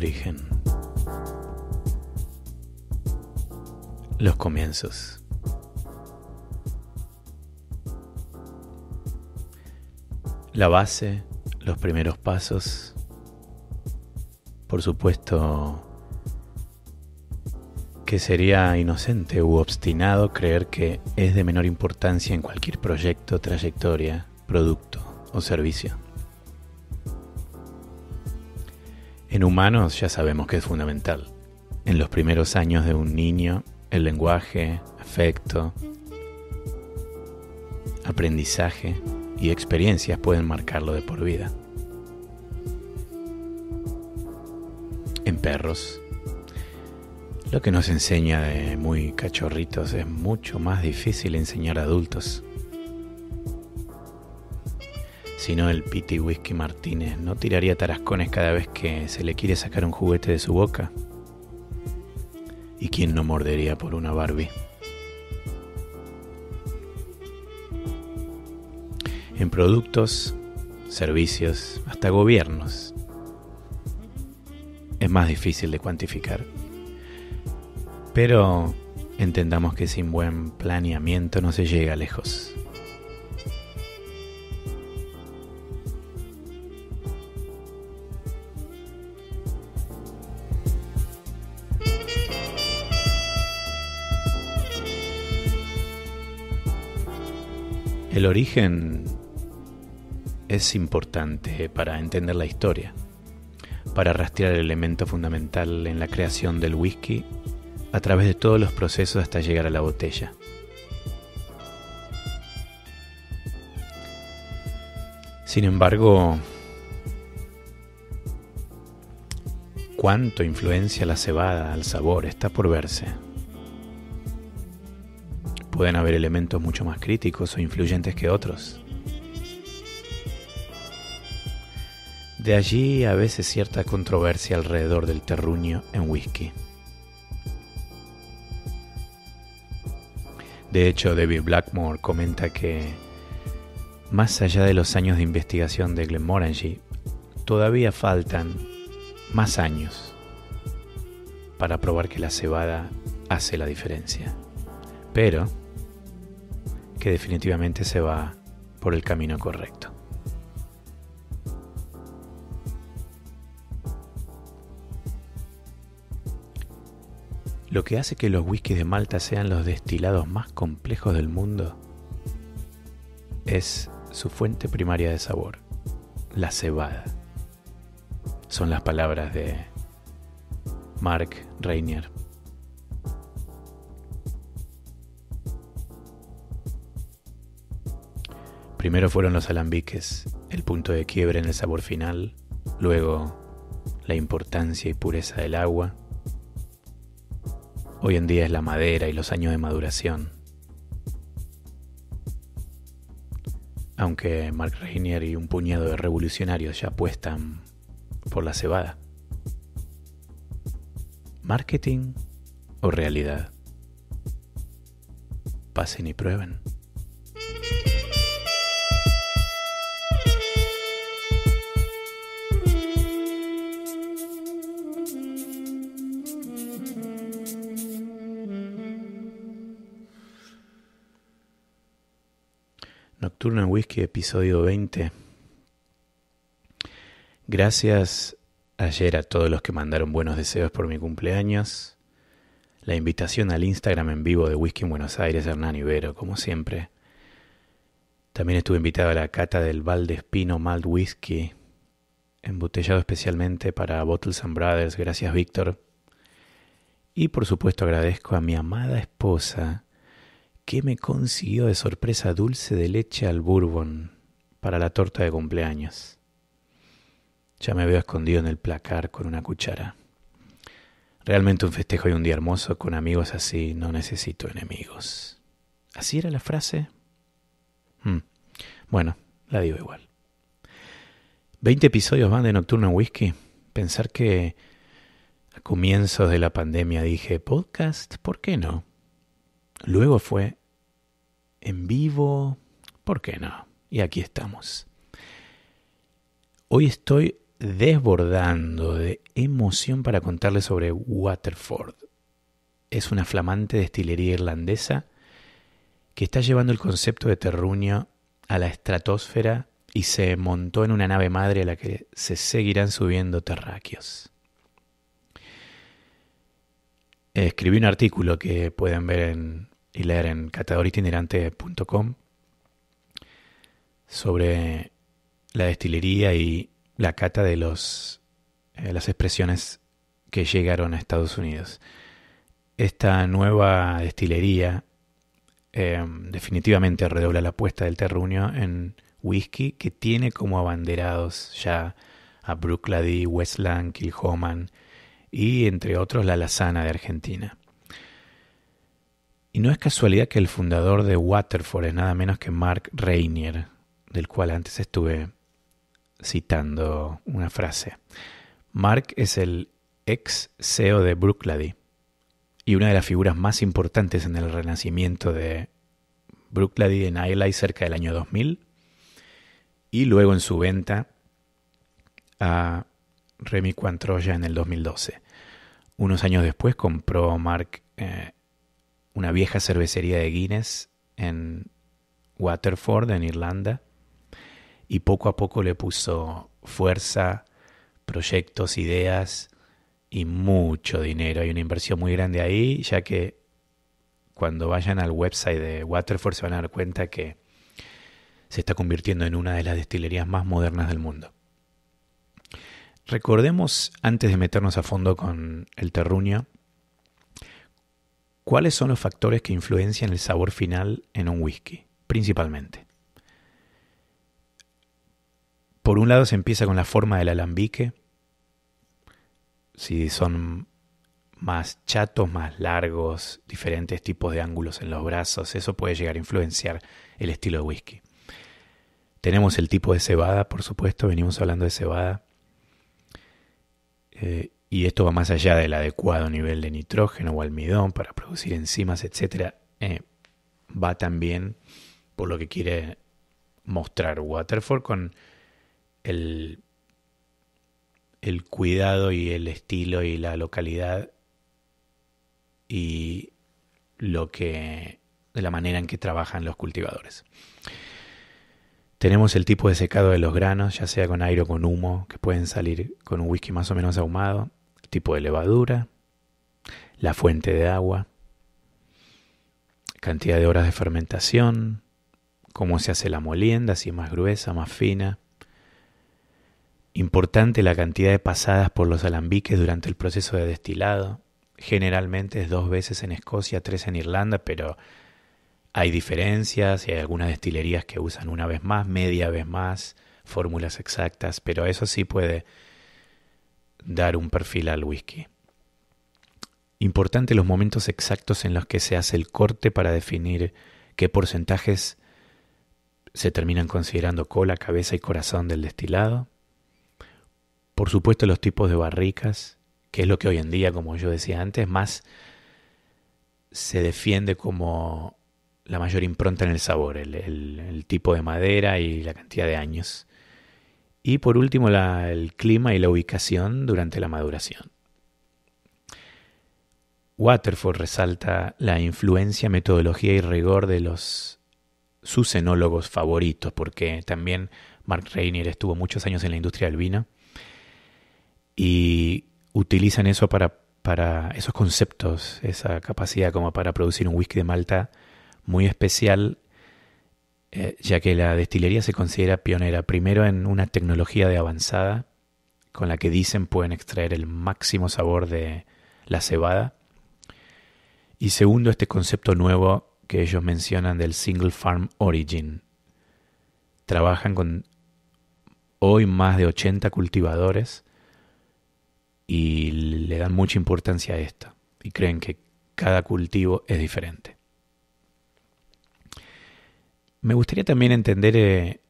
origen. Los comienzos. La base, los primeros pasos. Por supuesto que sería inocente u obstinado creer que es de menor importancia en cualquier proyecto, trayectoria, producto o servicio. En humanos ya sabemos que es fundamental. En los primeros años de un niño, el lenguaje, afecto, aprendizaje y experiencias pueden marcarlo de por vida. En perros, lo que nos enseña de muy cachorritos es mucho más difícil enseñar a adultos sino el Piti Whisky Martínez, no tiraría tarascones cada vez que se le quiere sacar un juguete de su boca? ¿Y quién no mordería por una Barbie? En productos, servicios, hasta gobiernos. Es más difícil de cuantificar. Pero entendamos que sin buen planeamiento no se llega lejos. El origen es importante para entender la historia, para rastrear el elemento fundamental en la creación del whisky a través de todos los procesos hasta llegar a la botella. Sin embargo, cuánto influencia la cebada al sabor está por verse pueden haber elementos mucho más críticos o influyentes que otros. De allí a veces cierta controversia alrededor del terruño en whisky. De hecho, David Blackmore comenta que, más allá de los años de investigación de Glenmorangie, todavía faltan más años para probar que la cebada hace la diferencia. Pero que definitivamente se va por el camino correcto. Lo que hace que los whiskies de Malta sean los destilados más complejos del mundo es su fuente primaria de sabor, la cebada. Son las palabras de Mark Rainier Primero fueron los alambiques, el punto de quiebre en el sabor final, luego la importancia y pureza del agua. Hoy en día es la madera y los años de maduración. Aunque Mark Regnier y un puñado de revolucionarios ya apuestan por la cebada. ¿Marketing o realidad? Pasen y prueben. turno en Whisky, episodio 20. Gracias ayer a todos los que mandaron buenos deseos por mi cumpleaños. La invitación al Instagram en vivo de Whisky en Buenos Aires, Hernán Ibero, como siempre. También estuve invitado a la cata del Espino Malt Whisky, embotellado especialmente para Bottles and Brothers. Gracias, Víctor. Y por supuesto agradezco a mi amada esposa, qué me consiguió de sorpresa dulce de leche al bourbon para la torta de cumpleaños. Ya me veo escondido en el placar con una cuchara. Realmente un festejo y un día hermoso con amigos así no necesito enemigos. ¿Así era la frase? Hmm. Bueno, la digo igual. Veinte episodios van de Nocturno Whisky. Pensar que a comienzos de la pandemia dije, podcast, ¿por qué no? Luego fue en vivo, ¿por qué no? Y aquí estamos. Hoy estoy desbordando de emoción para contarles sobre Waterford. Es una flamante destilería irlandesa que está llevando el concepto de terruño a la estratosfera y se montó en una nave madre a la que se seguirán subiendo terráqueos. Escribí un artículo que pueden ver en y leer en catadoritinerante.com sobre la destilería y la cata de los, eh, las expresiones que llegaron a Estados Unidos. Esta nueva destilería eh, definitivamente redobla la apuesta del terruño en whisky que tiene como abanderados ya a brooklyn, Westland, Kilhoman y entre otros la Lazana de Argentina. Y no es casualidad que el fundador de Waterford es nada menos que Mark Rainier, del cual antes estuve citando una frase. Mark es el ex CEO de Brooklady y una de las figuras más importantes en el renacimiento de Brooklady en Islay cerca del año 2000 y luego en su venta a Remy Quantroya en el 2012. Unos años después compró Mark eh, una vieja cervecería de Guinness en Waterford, en Irlanda, y poco a poco le puso fuerza, proyectos, ideas y mucho dinero. Hay una inversión muy grande ahí, ya que cuando vayan al website de Waterford se van a dar cuenta que se está convirtiendo en una de las destilerías más modernas del mundo. Recordemos, antes de meternos a fondo con el terruño, ¿Cuáles son los factores que influencian el sabor final en un whisky, principalmente? Por un lado se empieza con la forma del alambique, si son más chatos, más largos, diferentes tipos de ángulos en los brazos, eso puede llegar a influenciar el estilo de whisky. Tenemos el tipo de cebada, por supuesto, venimos hablando de cebada. Eh, y esto va más allá del adecuado nivel de nitrógeno o almidón para producir enzimas, etc., eh, va también por lo que quiere mostrar Waterford con el, el cuidado y el estilo y la localidad y lo que de la manera en que trabajan los cultivadores. Tenemos el tipo de secado de los granos, ya sea con aire o con humo, que pueden salir con un whisky más o menos ahumado tipo de levadura, la fuente de agua, cantidad de horas de fermentación, cómo se hace la molienda, si es más gruesa, más fina. Importante la cantidad de pasadas por los alambiques durante el proceso de destilado. Generalmente es dos veces en Escocia, tres en Irlanda, pero hay diferencias y hay algunas destilerías que usan una vez más, media vez más, fórmulas exactas, pero eso sí puede dar un perfil al whisky. Importante los momentos exactos en los que se hace el corte para definir qué porcentajes se terminan considerando cola, cabeza y corazón del destilado. Por supuesto los tipos de barricas, que es lo que hoy en día, como yo decía antes, más se defiende como la mayor impronta en el sabor, el, el tipo de madera y la cantidad de años. Y por último, el clima y la ubicación durante la maduración. Waterford resalta la influencia, metodología y rigor de los sus cenólogos favoritos, porque también Mark Rainier estuvo muchos años en la industria del vino y utilizan eso para, para esos conceptos, esa capacidad como para producir un whisky de Malta muy especial eh, ya que la destilería se considera pionera primero en una tecnología de avanzada con la que dicen pueden extraer el máximo sabor de la cebada. Y segundo, este concepto nuevo que ellos mencionan del Single Farm Origin. Trabajan con hoy más de 80 cultivadores y le dan mucha importancia a esto. Y creen que cada cultivo es diferente. Me gustaría también entender eh,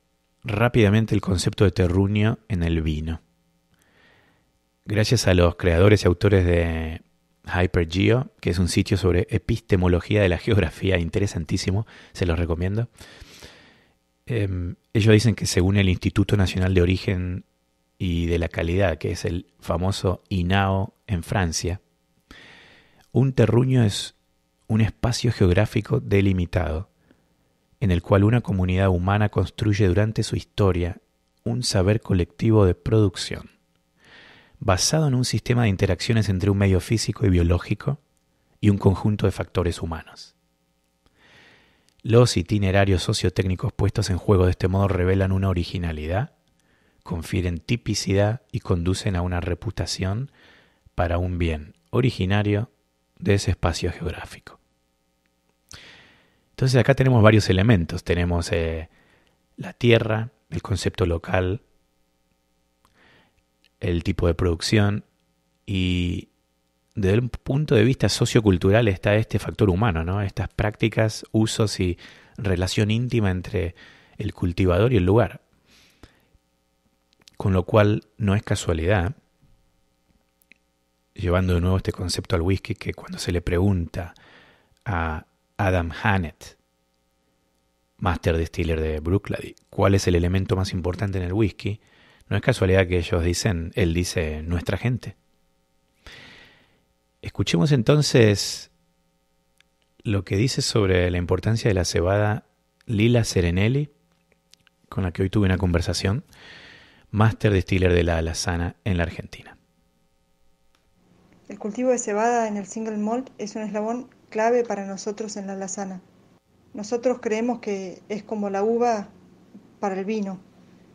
rápidamente el concepto de terruño en el vino. Gracias a los creadores y autores de Hypergeo, que es un sitio sobre epistemología de la geografía interesantísimo, se los recomiendo. Em, ellos dicen que según el Instituto Nacional de Origen y de la Calidad, que es el famoso INAO en Francia, un terruño es un espacio geográfico delimitado en el cual una comunidad humana construye durante su historia un saber colectivo de producción, basado en un sistema de interacciones entre un medio físico y biológico y un conjunto de factores humanos. Los itinerarios sociotécnicos puestos en juego de este modo revelan una originalidad, confieren tipicidad y conducen a una reputación para un bien originario de ese espacio geográfico. Entonces acá tenemos varios elementos. Tenemos eh, la tierra, el concepto local, el tipo de producción y desde un punto de vista sociocultural está este factor humano, ¿no? Estas prácticas, usos y relación íntima entre el cultivador y el lugar. Con lo cual no es casualidad, llevando de nuevo este concepto al whisky, que cuando se le pregunta a Adam Hannett, master distiller de Brooklyn. cuál es el elemento más importante en el whisky, no es casualidad que ellos dicen, él dice, nuestra gente. Escuchemos entonces lo que dice sobre la importancia de la cebada Lila Serenelli, con la que hoy tuve una conversación, master distiller de la alazana en la Argentina. El cultivo de cebada en el single malt es un eslabón clave para nosotros en la lazana. Nosotros creemos que es como la uva para el vino.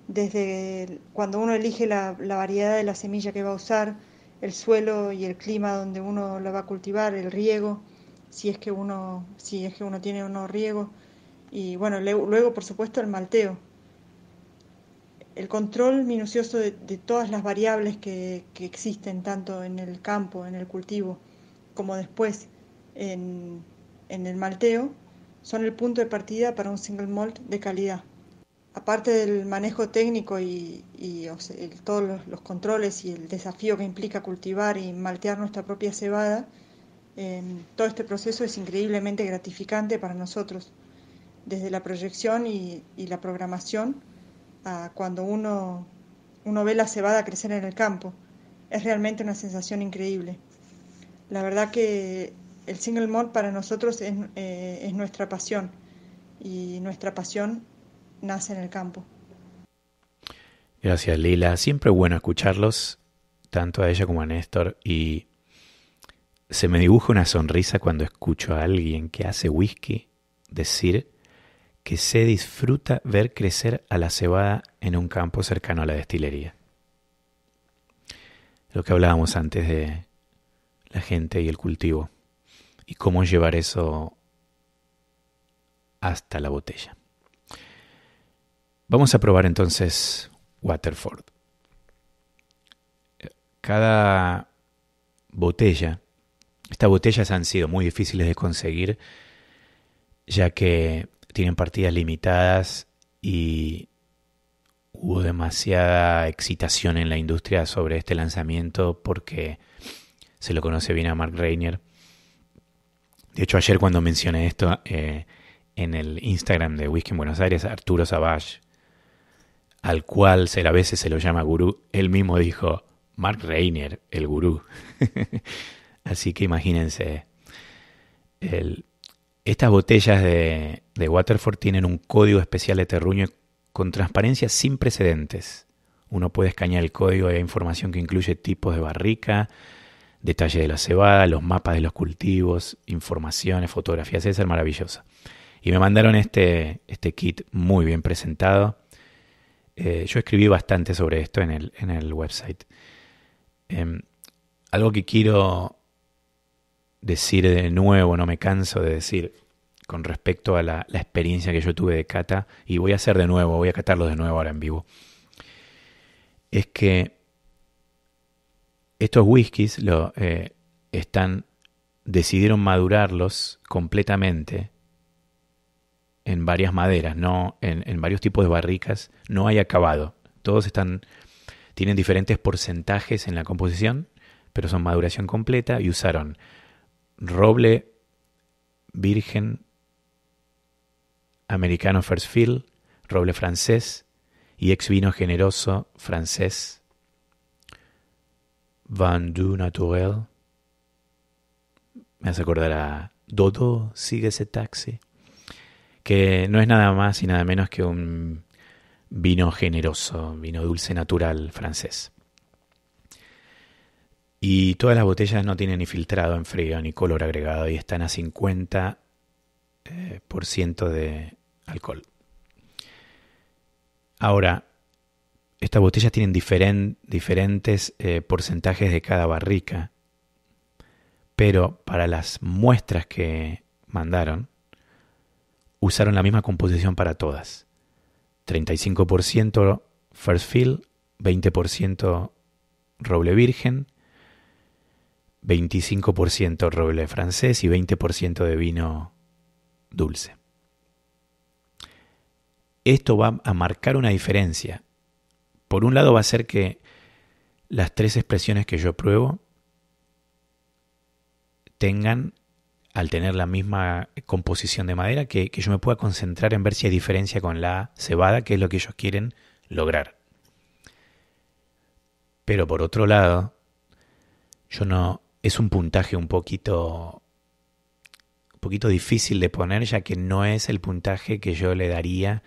Desde cuando uno elige la, variedad de la semilla que va a usar, el suelo y el clima donde uno la va a cultivar, el riego, si es que uno, si es que uno tiene riego y bueno, luego por supuesto el malteo. El control minucioso de, todas las variables que existen, tanto en el campo, en el cultivo, como después en, el malteo son el punto de partida para un single malt de calidad. Aparte del manejo técnico y, todos los, controles y el desafío que implica cultivar y maltear nuestra propia cebada, em, todo este proceso es increíblemente gratificante para nosotros, desde la proyección y, y la programación a cuando uno, uno ve la cebada crecer en el campo. Es realmente una sensación increíble. La verdad que el single malt para nosotros eh, es, nuestra pasión y nuestra pasión nace en el campo. Gracias Lila, siempre bueno escucharlos, tanto a ella como a Néstor, y se me dibuja una sonrisa cuando escucho a alguien que hace whisky decir que se disfruta ver crecer a la cebada en un campo cercano a la destilería. Lo que hablábamos antes de la gente y el cultivo y cómo llevar eso hasta la botella. Vamos a probar entonces Waterford. Eh, cada botella, estas botellas han sido muy difíciles de conseguir ya que tienen partidas limitadas y hubo demasiada excitación en la industria sobre este lanzamiento porque se lo conoce bien a Mark Reiner. De hecho, ayer cuando mencioné esto eh, en el Instagram de Whisky en Buenos Aires, Arturo Savage, al cual a veces se lo llama gurú, él mismo dijo, Mark Rainer, el gurú. Así que imagínense, estas botellas de, de Waterford tienen un código especial de terruño con transparencia sin precedentes. Uno puede escanear el código, hay información que incluye tipos de barrica, detalle de la cebada, los mapas de los cultivos, informaciones, fotografías, esa es maravillosa. Y me mandaron este, este kit muy bien presentado. Eh, yo escribí bastante sobre esto en el, website. Em, algo que quiero decir de nuevo, no me canso de decir, con respecto a la, la experiencia que yo tuve de cata, y voy a hacer de nuevo, voy a catarlo de nuevo ahora en vivo, es que estos whiskies lo, eh, están, decidieron madurarlos completamente en varias maderas, no en, varios tipos de barricas, no hay acabado. Todos están, tienen diferentes porcentajes en la composición, pero son maduración completa y usaron roble virgen americano first fill, roble francés y ex vino generoso francés Van du Naturel. Me hace acordar a Dodo, sigue ese taxi. Que no es nada más y nada menos que un vino generoso, vino dulce natural francés. Y todas las botellas no tienen ni filtrado en frío ni color agregado y están a 50% eh, por ciento de alcohol. Ahora, estas botellas tienen diferentes eh, porcentajes de cada barrica, pero para las muestras que mandaron, usaron la misma composición para todas. 35% First Fill, 20% roble virgen, 25% roble francés y 20% de vino dulce. Esto va a marcar una diferencia por un lado va a ser que las tres expresiones que yo pruebo tengan, al tener la misma composición de madera, que, yo me pueda concentrar en ver si hay diferencia con la cebada, que es lo que ellos quieren lograr. Pero por otro lado, yo no. es un puntaje un poquito. un poquito difícil de poner, ya que no es el puntaje que yo le daría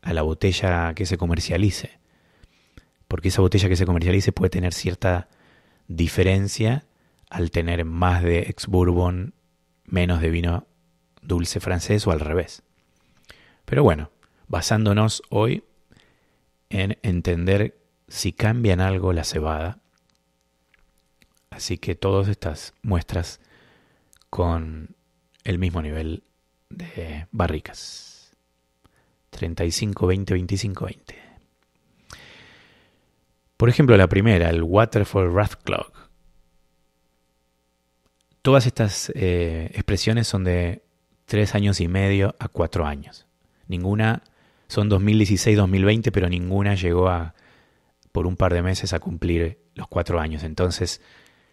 a la botella que se comercialice porque esa botella que se comercialice puede tener cierta diferencia al tener más de ex bourbon, menos de vino dulce francés o al revés. Pero bueno, basándonos hoy en entender si cambian algo la cebada. Así que todas estas muestras con el mismo nivel de barricas. 35, 20, 25, 20. Por ejemplo, la primera, el Waterfall Wrath Clock. Todas estas eh, expresiones son de tres años y medio a cuatro años. Ninguna, son 2016-2020, pero ninguna llegó a, por un par de meses a cumplir los cuatro años. Entonces,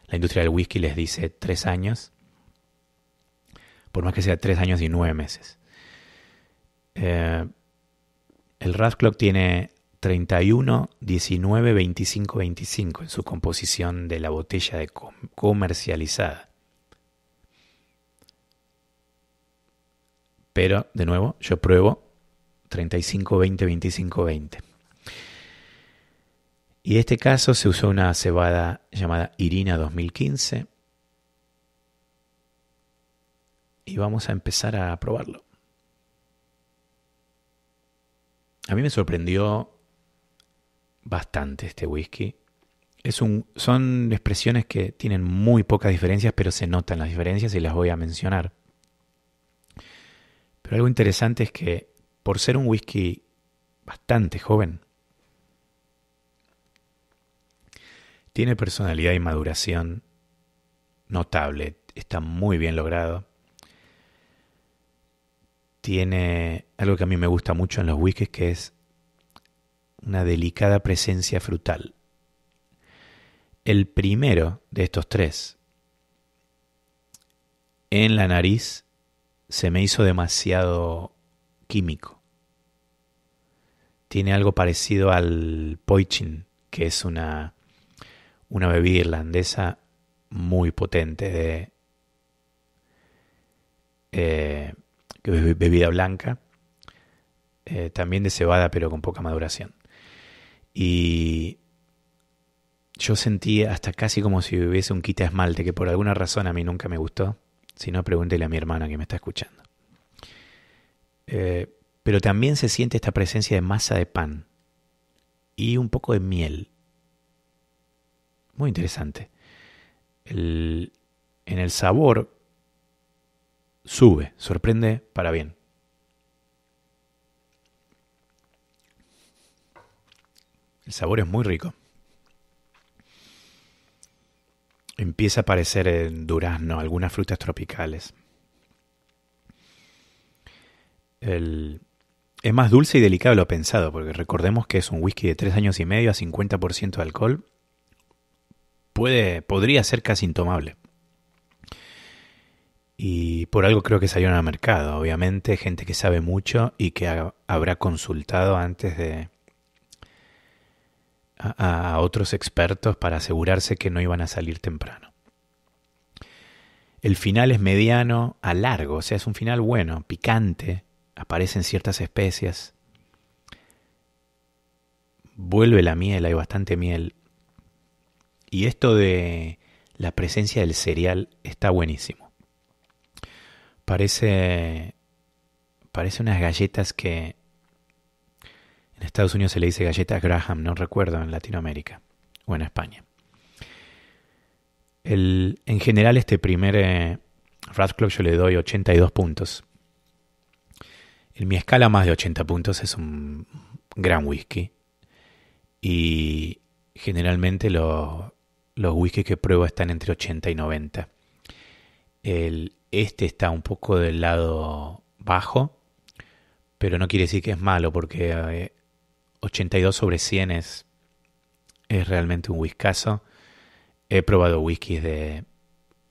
la industria del whisky les dice tres años, por más que sea tres años y nueve meses. Eh, el Wrath tiene 31 19 25 25 en su composición de la botella de comercializada. Pero, de nuevo, yo pruebo 35 20 25 20. Y en este caso se usó una cebada llamada Irina 2015. Y vamos a empezar a probarlo. A mí me sorprendió bastante este whisky. Es un, son expresiones que tienen muy pocas diferencias, pero se notan las diferencias y las voy a mencionar. Pero algo interesante es que por ser un whisky bastante joven, tiene personalidad y maduración notable, está muy bien logrado. Tiene algo que a mí me gusta mucho en los whiskies, que es una delicada presencia frutal. El primero de estos tres, en la nariz, se me hizo demasiado químico. Tiene algo parecido al poichin, que es una, una bebida irlandesa muy potente de eh, bebida blanca, eh, también de cebada pero con poca maduración. Y yo sentí hasta casi como si hubiese un quita esmalte, que por alguna razón a mí nunca me gustó. Si no, pregúntele a mi hermana que me está escuchando. Eh, pero también se siente esta presencia de masa de pan y un poco de miel. Muy interesante. en el sabor sube, sorprende para bien. El sabor es muy rico. Empieza a aparecer en durazno, algunas frutas tropicales. es más dulce y delicado lo pensado, porque recordemos que es un whisky de 3 años y medio a 50% de alcohol. Puede, podría ser casi intomable. Y por algo creo que salieron al mercado, obviamente, gente que sabe mucho y que habrá consultado antes de, a, otros expertos para asegurarse que no iban a salir temprano. El final es mediano a largo, o sea, es un final bueno, picante, aparecen ciertas especias, vuelve la miel, hay bastante miel. Y esto de la presencia del cereal está buenísimo. Parece parece unas galletas que en Estados Unidos se le dice galletas Graham, no recuerdo en Latinoamérica o en España. en general este primer eh, yo le doy 82 puntos. En mi escala más de 80 puntos es un gran whisky. Y generalmente los whisky que pruebo están entre 80 y 90. El, este está un poco del lado bajo, pero no quiere decir que es malo porque eh, 82 sobre 100 es, realmente un whiskazo. He probado whiskies de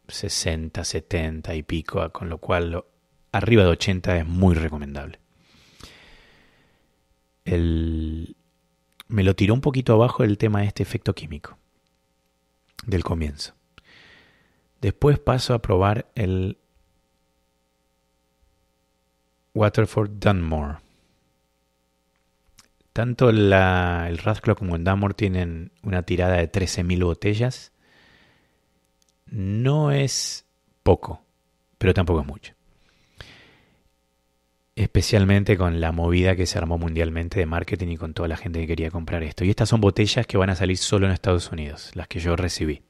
60, 70 y pico, con lo cual arriba de 80 es muy recomendable. me lo tiró un poquito abajo el tema de este efecto químico del comienzo. Después paso a probar el Waterford Dunmore. Tanto el Rasclo como el Damor tienen una tirada de 13.000 botellas. No es poco, pero tampoco es mucho. Especialmente con la movida que se armó mundialmente de marketing y con toda la gente que quería comprar esto. Y estas son botellas que van a salir solo en Estados Unidos, las que yo recibí.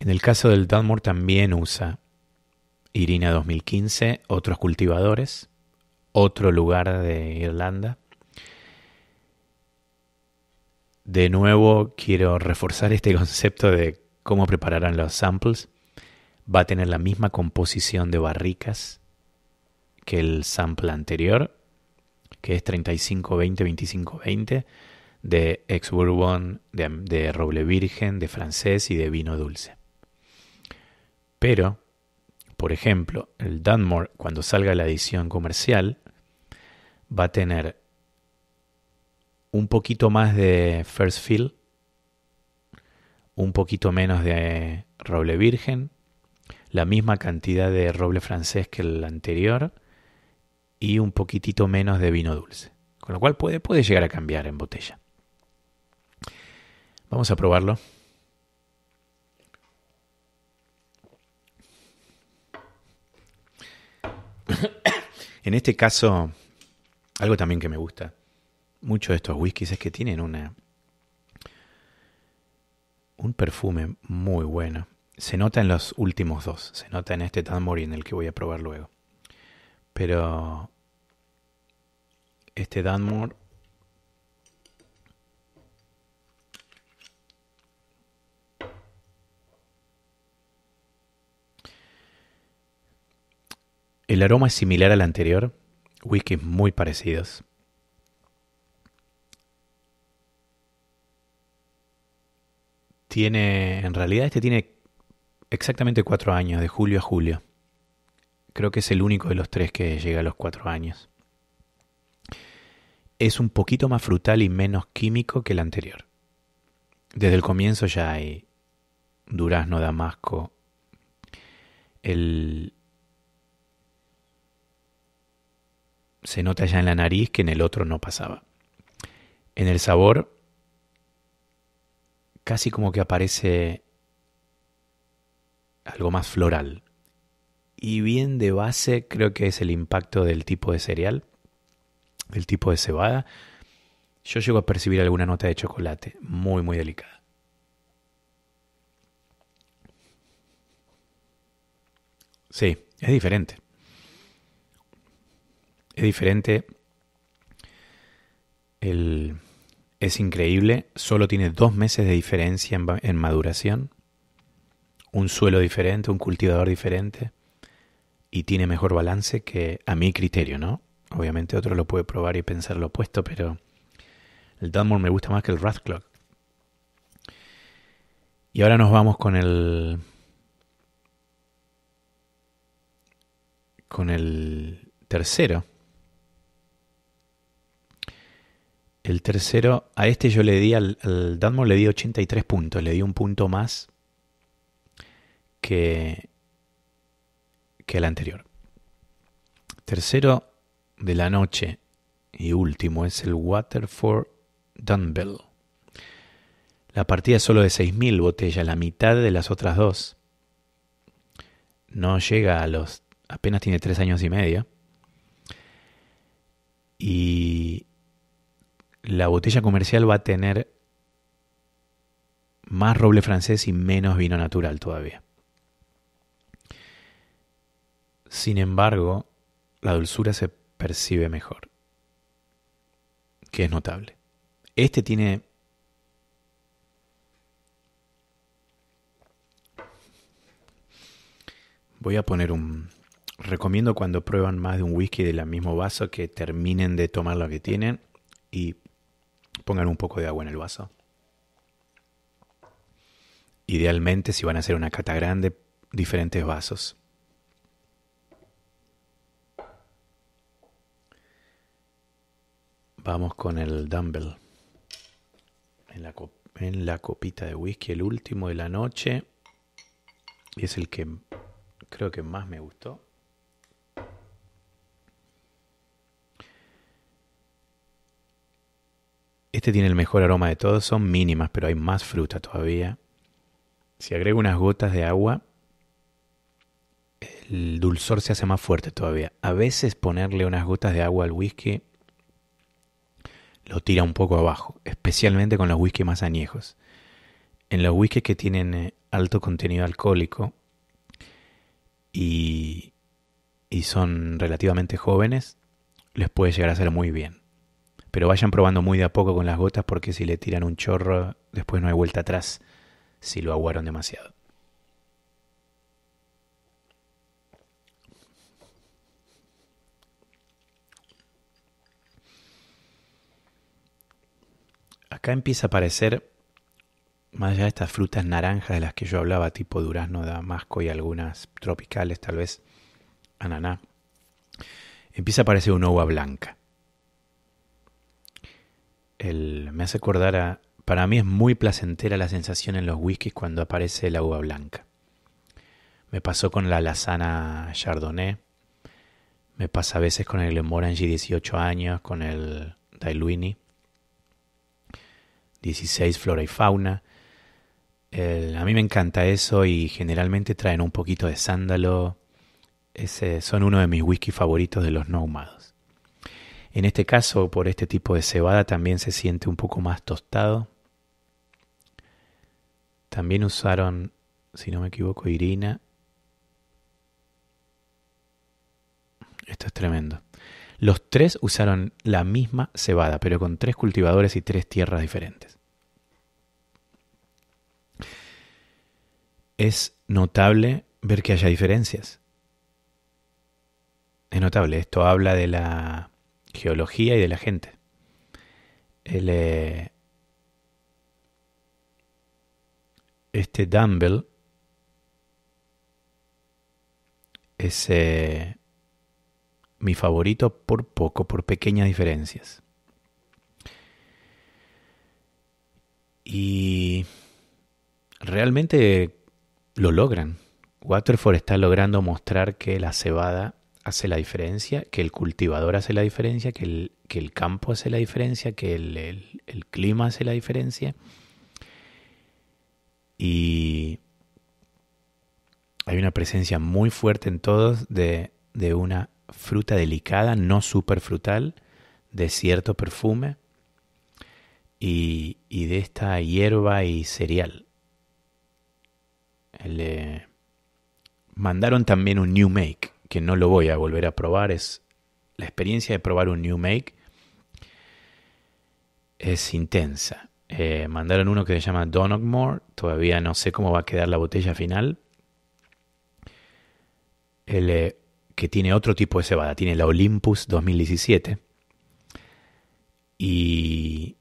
En el caso del Dunmore también usa Irina 2015, otros cultivadores otro lugar de Irlanda. De nuevo, quiero reforzar este concepto de cómo prepararán los samples. Va a tener la misma composición de barricas que el sample anterior, que es 35-20-25-20 de ex bourbon, de, de roble virgen, de francés y de vino dulce. Pero, por ejemplo, el Dunmore, cuando salga la edición comercial, va a tener un poquito más de first fill, un poquito menos de roble virgen, la misma cantidad de roble francés que el anterior y un poquitito menos de vino dulce. Con lo cual puede, puede llegar a cambiar en botella. Vamos a probarlo. en este caso, algo también que me gusta mucho de estos whiskies es que tienen una un perfume muy bueno. Se nota en los últimos dos, se nota en este y en el que voy a probar luego. Pero este Dunmore El aroma es similar al anterior, wikis muy parecidos. Tiene, en realidad este tiene exactamente cuatro años, de julio a julio. Creo que es el único de los tres que llega a los cuatro años. Es un poquito más frutal y menos químico que el anterior. Desde el comienzo ya hay durazno, damasco. El, se nota ya en la nariz que en el otro no pasaba. En el sabor, casi como que aparece algo más floral. Y bien de base creo que es el impacto del tipo de cereal, del tipo de cebada. Yo llego a percibir alguna nota de chocolate, muy, muy delicada. Sí, es diferente es diferente. es increíble, solo tiene dos meses de diferencia en, maduración, un suelo diferente, un cultivador diferente, y tiene mejor balance que a mi criterio, ¿no? Obviamente otro lo puede probar y pensar lo opuesto, pero el Dunmore me gusta más que el Rathclock. Y ahora nos vamos con el. con el tercero. El tercero, a este yo le di, al, al le di 83 puntos, le di un punto más que, que el anterior. Tercero de la noche y último es el Waterford Dunbell. La partida es solo de 6.000 botellas, la mitad de las otras dos. No llega a los... apenas tiene 3 años y medio. Y la botella comercial va a tener más roble francés y menos vino natural todavía. Sin embargo, la dulzura se percibe mejor, que es notable. Este tiene voy a poner un... Recomiendo cuando prueban más de un whisky del mismo vaso que terminen de tomar lo que tienen y pongan un poco de agua en el vaso. Idealmente, si van a hacer una cata grande, diferentes vasos. Vamos con el dumbbell. En la, en la copita de whisky, el último de la noche. Y es el que creo que más me gustó. Este tiene el mejor aroma de todos, son mínimas, pero hay más fruta todavía. Si agrego unas gotas de agua, el dulzor se hace más fuerte todavía. A veces ponerle unas gotas de agua al whisky lo tira un poco abajo, especialmente con los whisky más añejos. En los whisky que tienen eh, alto contenido alcohólico y, y son relativamente jóvenes, les puede llegar a ser muy bien pero vayan probando muy de a poco con las gotas porque si le tiran un chorro después no hay vuelta atrás si lo aguaron demasiado. Acá empieza a aparecer, más allá de estas frutas naranjas de las que yo hablaba, tipo durazno, damasco y algunas tropicales tal vez, ananá, empieza a aparecer una uva blanca me hace acordar para mí es muy placentera la sensación en los whiskies cuando aparece la uva blanca. Me pasó con la lasana Chardonnay, me pasa a veces con el Glenmorangie 18 años, con el Dailwini, 16 Flora y Fauna. a mí me encanta eso y generalmente traen un poquito de sándalo. Ese, son uno de mis whisky favoritos de los Nomad. En este caso, por este tipo de cebada también se siente un poco más tostado. También usaron, si no me equivoco, irina. Esto es tremendo. Los tres usaron la misma cebada, pero con tres cultivadores y tres tierras diferentes. Es notable ver que haya diferencias. Es notable, esto habla de la geología y de la gente. Eh, este Dumble es eh, mi favorito por poco, por pequeñas diferencias. Y realmente lo logran. Waterford está logrando mostrar que la cebada hace la diferencia, que el cultivador hace la diferencia, que el, campo hace la diferencia, que el, clima hace la diferencia. Y hay una presencia muy fuerte en todos de, una fruta delicada, no súper frutal, de cierto perfume y, y, de esta hierba y cereal. Le mandaron también un new make que no lo voy a volver a probar es la experiencia de probar un new make es intensa. Eh, mandaron uno que se llama Donogmore, todavía no sé cómo va a quedar la botella final. El, eh, que tiene otro tipo de cebada, tiene la Olympus 2017. Y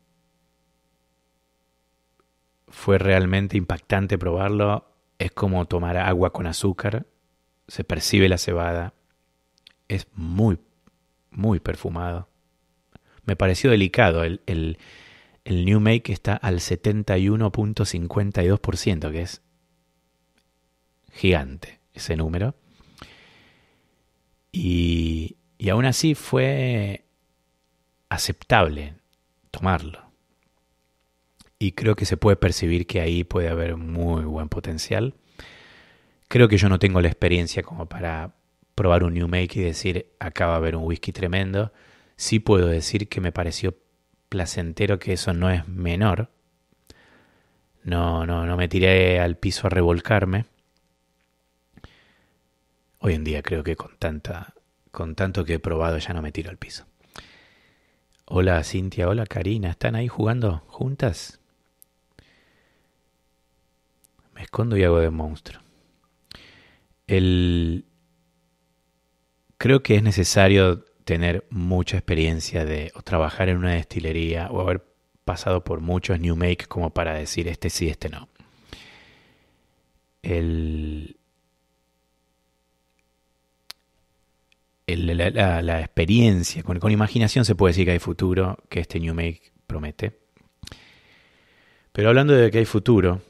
fue realmente impactante probarlo. Es como tomar agua con azúcar se percibe la cebada, es muy, muy perfumado. Me pareció delicado, el, el, New Make está al 71.52%, que es gigante ese número. Y, y aún así fue aceptable tomarlo. Y creo que se puede percibir que ahí puede haber muy buen potencial. Creo que yo no tengo la experiencia como para probar un new make y decir, acá va a haber un whisky tremendo. Sí puedo decir que me pareció placentero que eso no es menor. No, no, no me tiré al piso a revolcarme. Hoy en día creo que con tanta con tanto que he probado ya no me tiro al piso. Hola Cintia, hola Karina, ¿están ahí jugando juntas? Me escondo y hago de monstruo creo que es necesario tener mucha experiencia de o trabajar en una destilería o haber pasado por muchos new make como para decir este sí, este no. El, la, la, experiencia, con, con, imaginación se puede decir que hay futuro, que este new make promete. Pero hablando de que hay futuro,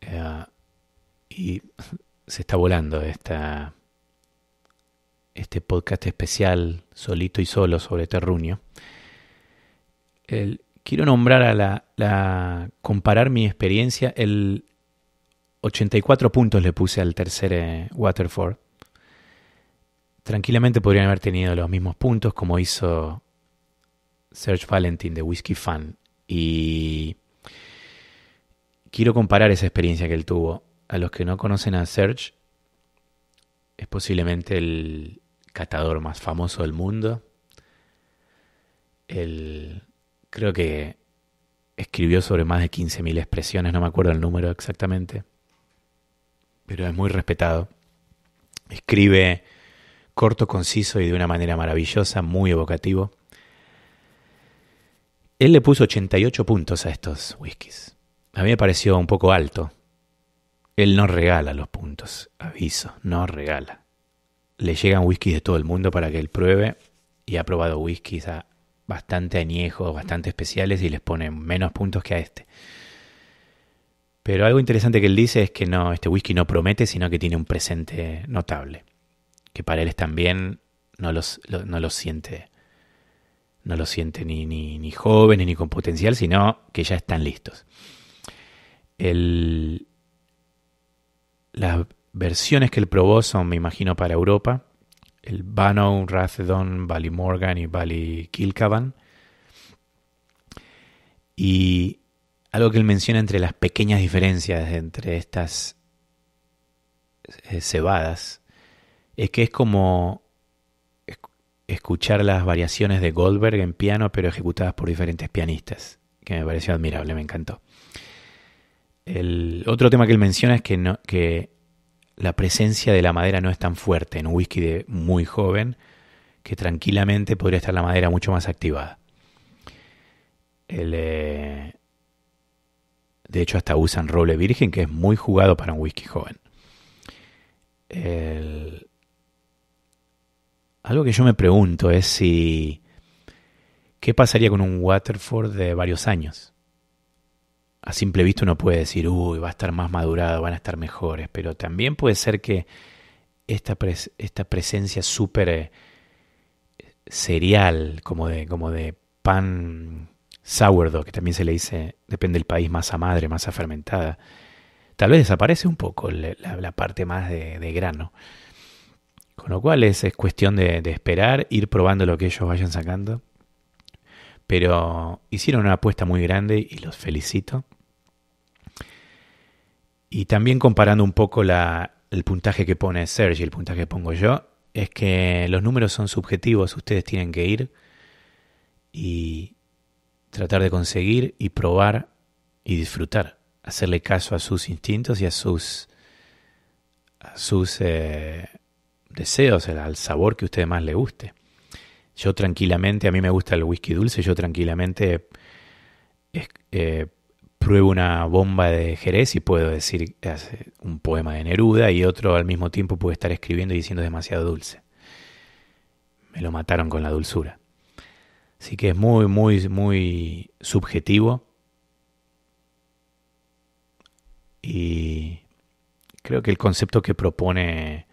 eh, y se está volando esta, este podcast especial solito y solo sobre Terruño. quiero nombrar a la, comparar mi experiencia. El 84 puntos le puse al tercer eh, Waterford. Tranquilamente podrían haber tenido los mismos puntos como hizo Serge Valentin de Whiskey Fan. Y quiero comparar esa experiencia que él tuvo a los que no conocen a Serge, es posiblemente el catador más famoso del mundo. Él creo que escribió sobre más de 15.000 expresiones, no me acuerdo el número exactamente, pero es muy respetado. Escribe corto, conciso y de una manera maravillosa, muy evocativo. Él le puso 88 puntos a estos whiskies. A mí me pareció un poco alto, él no regala los puntos, aviso, no regala. Le llegan whisky de todo el mundo para que él pruebe y ha probado whiskies bastante añejos, bastante especiales y les ponen menos puntos que a este. Pero algo interesante que él dice es que no, este whisky no promete, sino que tiene un presente notable. Que para él también no los, lo, siente. No lo siente ni, ni, ni ni con potencial, sino que ya están listos. El, las versiones que él probó son, me imagino, para Europa. El Bannow, Racedon, Morgan y Kilkavan. Y algo que él menciona entre las pequeñas diferencias entre estas eh, cebadas es que es como escuchar las variaciones de Goldberg en piano, pero ejecutadas por diferentes pianistas, que me pareció admirable, me encantó. El otro tema que él menciona es que, la presencia de la madera no es tan fuerte en un whisky de muy joven, que tranquilamente podría estar la madera mucho más activada. Eh, de hecho, hasta usan roble virgen, que es muy jugado para un whisky joven. algo que yo me pregunto es si... ¿Qué pasaría con un Waterford de varios años? a simple vista uno puede decir, uy, va a estar más madurado, van a estar mejores, pero también puede ser que esta, esta presencia súper cereal, eh, como de, como de pan sourdough, que también se le dice, depende del país, masa madre, masa fermentada, tal vez desaparece un poco la, parte más de, grano. Con lo cual es, cuestión de esperar, ir probando lo que ellos vayan sacando. Pero hicieron una apuesta muy grande y los felicito. Y también comparando un poco el puntaje que pone y el puntaje que pongo yo, es que los números son subjetivos, ustedes tienen que ir y tratar de conseguir y probar y disfrutar, hacerle caso a sus instintos y a sus, a sus eh, deseos, al sabor que a ustedes más le guste. Yo tranquilamente, a mí me gusta el whisky dulce, yo tranquilamente eh, pruebo una bomba de Jerez y puedo decir un poema de Neruda y otro al mismo tiempo puede estar escribiendo y diciendo demasiado dulce. Me lo mataron con la dulzura. Así que es muy, muy, muy subjetivo. Y creo que el concepto que propone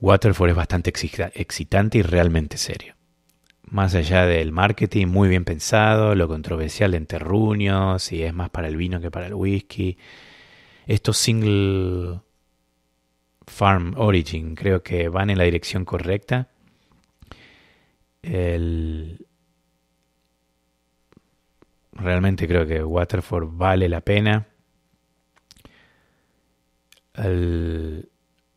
Waterford es bastante excitante y realmente serio más allá del marketing muy bien pensado, lo controversial en terruño, si es más para el vino que para el whisky. Estos single farm origin creo que van en la dirección correcta. Realmente creo que Waterford vale la pena. El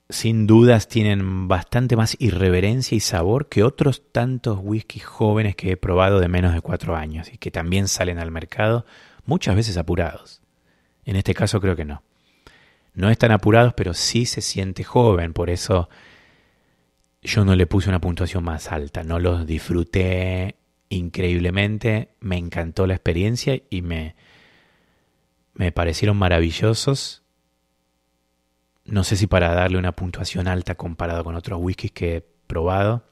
sin dudas tienen bastante más irreverencia y sabor que otros tantos whiskies jóvenes que he probado de menos de cuatro años y que también salen al mercado muchas veces apurados. En este caso creo que no. No están apurados, pero sí se siente joven, por eso yo no le puse una puntuación más alta, no los disfruté increíblemente, me encantó la experiencia y me, me parecieron maravillosos no sé si para darle una puntuación alta comparado con otros whiskies que he probado,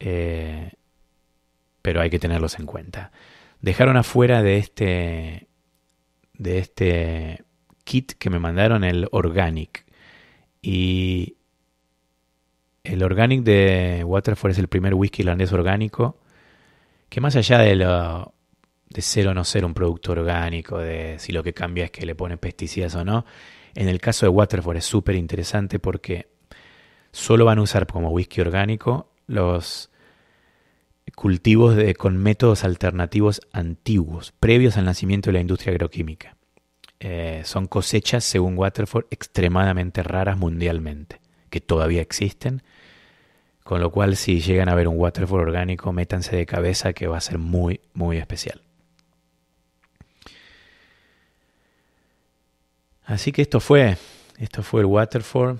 eh, pero hay que tenerlos en cuenta. Dejaron afuera de este, de este kit que me mandaron el Organic. Y el Organic de Waterford es el primer whisky irlandés orgánico que más allá de lo de ser o no ser un producto orgánico, de si lo que cambia es que le ponen pesticidas o no, en el caso de Waterford es súper interesante porque solo van a usar como whisky orgánico los cultivos con métodos alternativos antiguos, previos al nacimiento de la industria agroquímica. Eh, son cosechas, según Waterford, extremadamente raras mundialmente, que todavía existen. Con lo cual, si llegan a ver un Waterford orgánico, métanse de cabeza que va a ser muy, muy especial. Así que esto fue, esto fue el Waterford.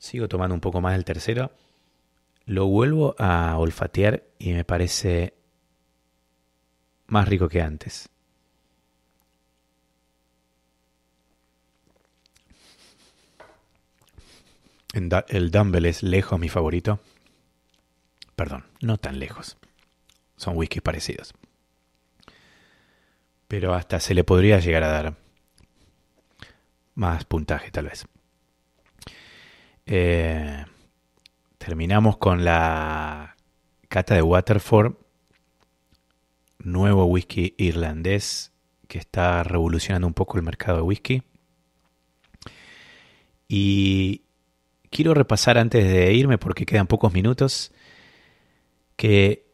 Sigo tomando un poco más del tercero. Lo vuelvo a olfatear y me parece más rico que antes. El Dumble es lejos mi favorito. Perdón, no tan lejos. Son whiskies parecidos. Pero hasta se le podría llegar a dar más puntaje tal vez. Eh, terminamos con la cata de Waterford, nuevo whisky irlandés que está revolucionando un poco el mercado de whisky. Y quiero repasar antes de irme, porque quedan pocos minutos, que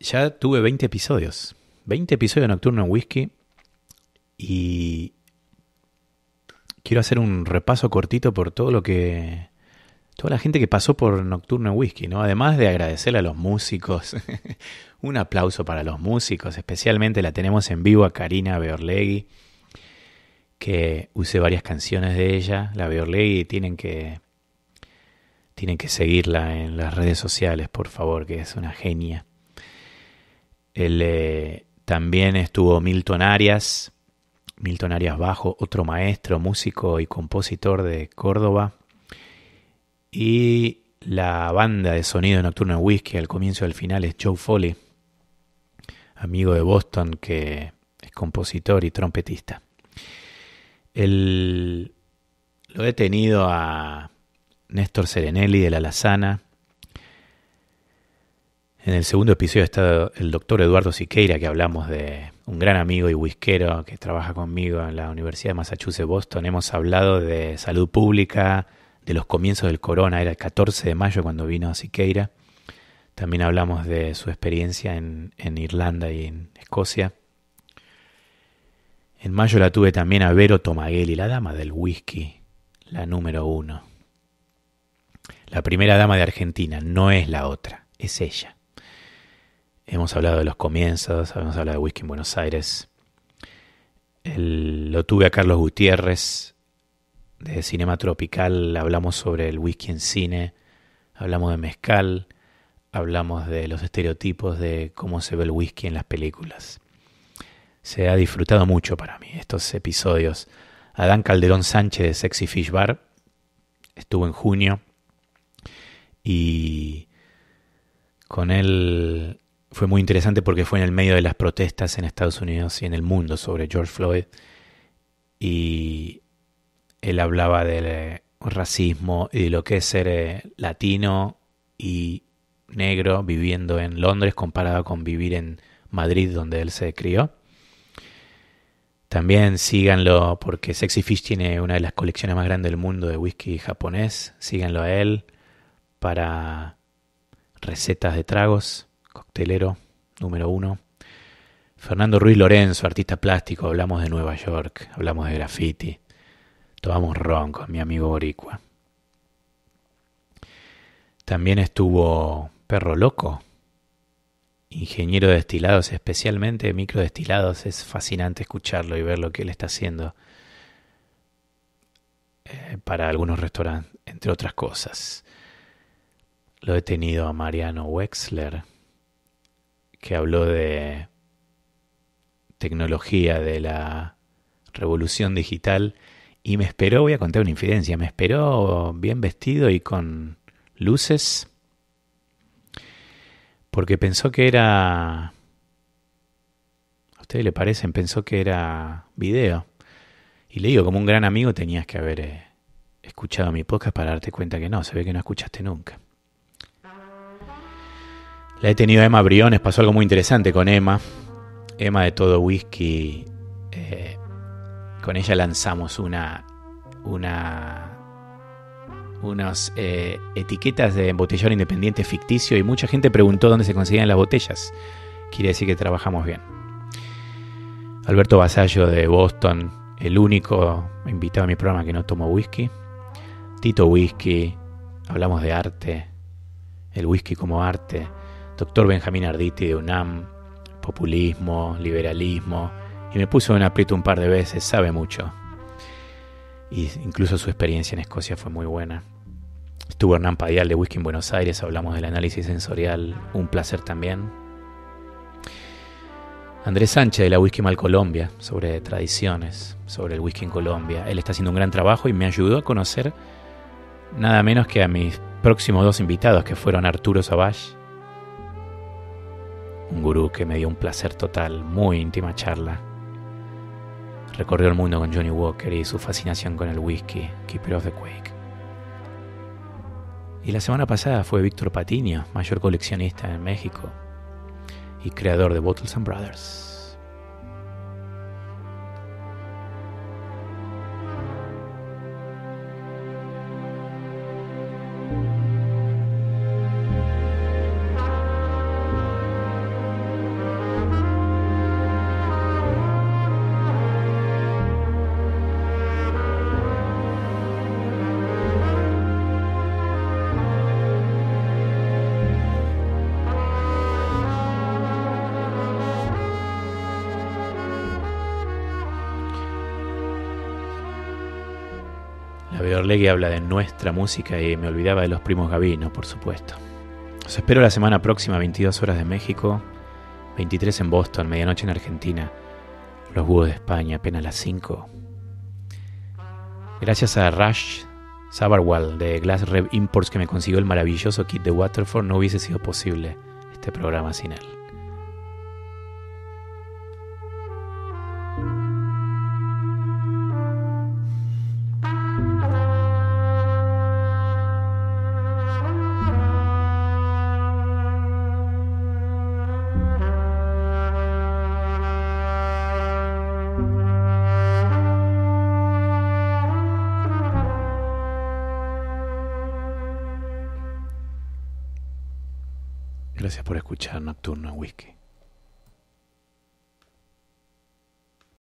ya tuve 20 episodios. 20 episodios nocturnos Nocturno en Whisky y quiero hacer un repaso cortito por todo lo que. Toda la gente que pasó por Nocturno Whisky, ¿no? Además de agradecer a los músicos, un aplauso para los músicos, especialmente la tenemos en vivo a Karina Beorlegui, que usé varias canciones de ella, la Beorlegui, tienen que, tienen que seguirla en las redes sociales, por favor, que es una genia. Él eh, también estuvo Milton Arias, Milton Arias Bajo, otro maestro, músico y compositor de Córdoba. Y la banda de sonido nocturno en whisky al comienzo y al final es Joe Foley, amigo de Boston que es compositor y trompetista. El, lo he tenido a Néstor Serenelli de La Lazana, en el segundo episodio está el doctor Eduardo Siqueira, que hablamos de un gran amigo y whiskero que trabaja conmigo en la Universidad de Massachusetts Boston. Hemos hablado de salud pública, de los comienzos del corona, era el 14 de mayo cuando vino Siqueira. También hablamos de su experiencia en, Irlanda y en Escocia. En mayo la tuve también a Vero Tomagelli, la dama del whisky, la número uno. La primera dama de Argentina, no es la otra, es ella. Hemos hablado de los comienzos, hemos hablado de whisky en Buenos Aires. lo tuve a Carlos Gutiérrez de Cinema Tropical. Hablamos sobre el whisky en cine, hablamos de mezcal, hablamos de los estereotipos de cómo se ve el whisky en las películas. Se ha disfrutado mucho para mí estos episodios. Adán Calderón Sánchez de Sexy Fish Bar estuvo en junio y con él fue muy interesante porque fue en el medio de las protestas en Estados Unidos y en el mundo sobre George Floyd. Y él hablaba del eh, racismo y de lo que es ser eh, latino y negro viviendo en Londres comparado con vivir en Madrid donde él se crió. También síganlo porque Sexy Fish tiene una de las colecciones más grandes del mundo de whisky japonés. Síganlo a él para recetas de tragos coctelero número uno. Fernando Ruiz Lorenzo, artista plástico, hablamos de Nueva York, hablamos de graffiti, tomamos ron con mi amigo Boricua. También estuvo Perro Loco, ingeniero de destilados, especialmente micro microdestilados. Es fascinante escucharlo y ver lo que él está haciendo eh, para algunos restaurantes, entre otras cosas. Lo he tenido a Mariano Wexler, que habló de tecnología, de la revolución digital, y me esperó, voy a contar una infidencia, me esperó bien vestido y con luces, porque pensó que era... ¿A ustedes le parecen? Pensó que era video. Y le digo, como un gran amigo tenías que haber eh, escuchado mi podcast para darte cuenta que no, se ve que no escuchaste nunca. La he tenido Emma Briones, pasó algo muy interesante con Emma. Emma de Todo Whisky, eh, con ella lanzamos una, una unas eh, etiquetas de embotellador independiente ficticio y mucha gente preguntó dónde se conseguían las botellas. Quiere decir que trabajamos bien. Alberto Basallo de Boston, el único invitado a mi programa que no tomó whisky. Tito Whisky, hablamos de arte, el whisky como arte doctor Benjamín Arditi de UNAM, populismo, liberalismo, y me puso en aprieto un par de veces, sabe mucho. Y incluso su experiencia en Escocia fue muy buena. Estuvo Hernán Padial de Whisky en Buenos Aires, hablamos del análisis sensorial, un placer también. Andrés Sánchez de la Whisky Mal Colombia, sobre tradiciones, sobre el whisky en Colombia. Él está haciendo un gran trabajo y me ayudó a conocer nada menos que a mis próximos dos invitados, que fueron Arturo Savage un gurú que me dio un placer total, muy íntima charla. Recorrió el mundo con Johnny Walker y su fascinación con el whisky, Keeper of the Quake. Y la semana pasada fue Víctor Patiño, mayor coleccionista en México y creador de Bottles and Brothers. Arlegui habla de nuestra música y me olvidaba de los primos Gavino, por supuesto. Os espero la semana próxima, 22 horas de México, 23 en Boston, medianoche en Argentina, los búhos de España, apenas las 5. Gracias a Rush Sabarwal de Glass Rev Imports que me consiguió el maravilloso kit de Waterford, no hubiese sido posible este programa sin él.